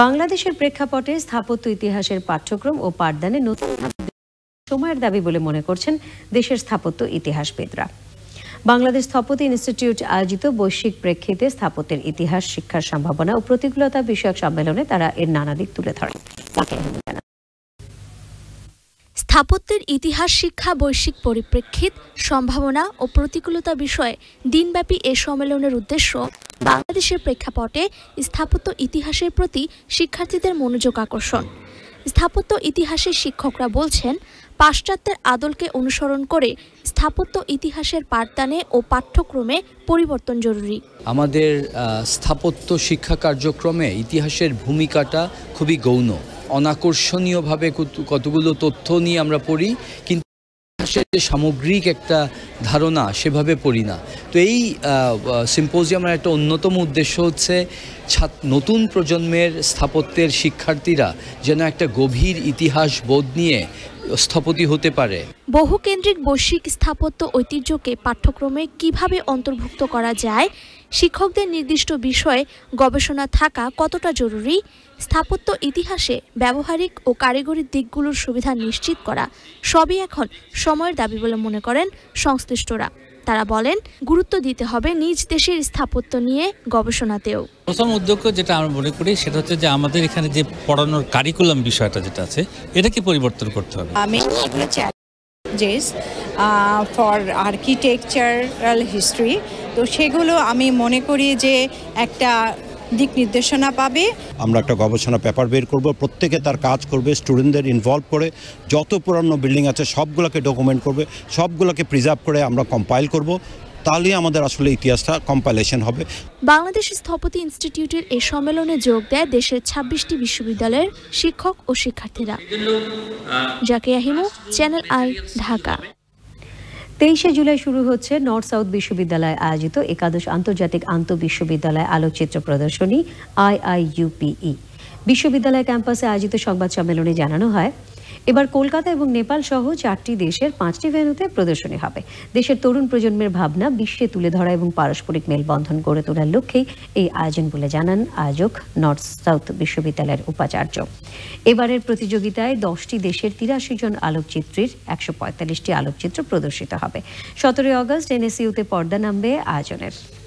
বাংলাদেশের প্রেক্ষাপটে স্থাপত্য ইতিহাসের পাঠ্যক্রম ও পাঠদানে নতুন সময়ের দাবি বলে মনে করছেন দেশের স্থাপত্য ইতিহাসবিদরা বাংলাদেশ স্থপতি ইনস্টিটিউট আয়োজিত বৈশ্বিক প্রেক্ষিতে স্থাপত্যের ইতিহাস শিক্ষার সম্ভাবনা ও প্রতিকূলতা বিষয়ক সম্মেলনে তারা এর নানা দিক তুলে ধরেন স্থাপত্যের ইতিহাস শিক্ষা বৈশ্বিক পরিপ্রেক্ষিত সম্ভাবনা ও প্রতিকূলতা বিষয়ে দিনব্যাপী এ সম্মেলনের উদ্দেশ্য বাংলাদেশের প্রেক্ষাপটে স্থাপত্য ইতিহাসের প্রতি শিক্ষার্থীদের মনোযোগ আকর্ষণ স্থাপত্য ইতিহাসের শিক্ষকরা বলছেন পাশ্চাত্যের আদলকে অনুসরণ করে স্থাপত্য ইতিহাসের পাঠদানে ও পাঠ্যক্রমে পরিবর্তন জরুরি আমাদের স্থাপত্য শিক্ষা কার্যক্রমে ইতিহাসের ভূমিকাটা খুবই গৌণ অনাকর্ষণীয়ভাবে কতগুলো তথ্য নিয়ে আমরা পড়ি কিন্তু যে সামগ্রিক একটা ধারণা সেভাবে পড়ি না তো এই সিম্পোজিয়ামের একটা অন্যতম উদ্দেশ্য হচ্ছে নতুন প্রজন্মের স্থাপত্যের শিক্ষার্থীরা যেন একটা গভীর ইতিহাস বোধ নিয়ে স্থপতি হতে পারে বহুকেন্দ্রিক বৈশ্বিক স্থাপত্য ঐতিহ্যকে পাঠ্যক্রমে কিভাবে অন্তর্ভুক্ত করা যায় শিক্ষকদের নির্দিষ্ট বিষয়ে গবেষণা থাকা কতটা জরুরি স্থাপত্য ইতিহাসে ব্যবহারিক ও কারিগরি দিকগুলোর সুবিধা নিশ্চিত করা সবই এখন সময়ের দাবি বলে মনে করেন সংশ্লিষ্টরা তারা বলেন গুরুত্ব দিতে হবে নিজ দেশের স্থাপত্য নিয়ে গবেষণাতেও প্রথম উদ্যোগ যেটা আমরা মনে করি সেটা হচ্ছে যে আমাদের এখানে যে পড়ানোর কারিকুলাম বিষয়টা যেটা আছে এটাকে পরিবর্তন করতে হবে আমি চ্যালেঞ্জেস ফর আর্কিটেকচারাল হিস্ট্রি তো সেগুলো আমি মনে করি যে একটা দিক নির্দেশনা পাবে আমরা একটা গবেষণা পেপার বের করব প্রত্যেকে তার কাজ করবে স্টুডেন্টদের ইনভলভ করে যত পুরানো বিল্ডিং আছে সবগুলোকে ডকুমেন্ট করবে সবগুলোকে প্রিজার্ভ করে আমরা কম্পাইল করব তাহলে আমাদের আসলে ইতিহাসটা কম্পাইলেশন হবে বাংলাদেশ স্থপতি ইনস্টিটিউটের এই সম্মেলনে যোগ দেয় দেশের ২৬টি বিশ্ববিদ্যালয়ের শিক্ষক ও শিক্ষার্থীরা জাকিয়া হিমু চ্যানেল আই ঢাকা তেইশে জুলাই শুরু হচ্ছে নর্থ সাউথ বিশ্ববিদ্যালয়ে আয়োজিত একাদশ আন্তর্জাতিক আন্তঃবিশ্ববিদ্যালয় আলোকচিত্র প্রদর্শনী আইআইইউপিই বিশ্ববিদ্যালয় ক্যাম্পাসে আয়োজিত সংবাদ সম্মেলনে জানানো হয় এবার কলকাতা এবং নেপাল সহ চারটি দেশের পাঁচটি ভেন্যুতে প্রদর্শনী হবে দেশের তরুণ প্রজন্মের ভাবনা বিশ্বে তুলে ধরা এবং পারস্পরিক মেলবন্ধন গড়ে তোলার লক্ষ্যেই এই আয়োজন বলে জানান আয়োজক নর্থ সাউথ বিশ্ববিদ্যালয়ের উপাচার্য এবারের প্রতিযোগিতায় দশটি দেশের তিরাশি জন আলোকচিত্রীর একশো পঁয়তাল্লিশটি আলোকচিত্র প্রদর্শিত হবে সতেরোই অগস্ট এনএসইউতে পর্দা নামবে আয়োজনের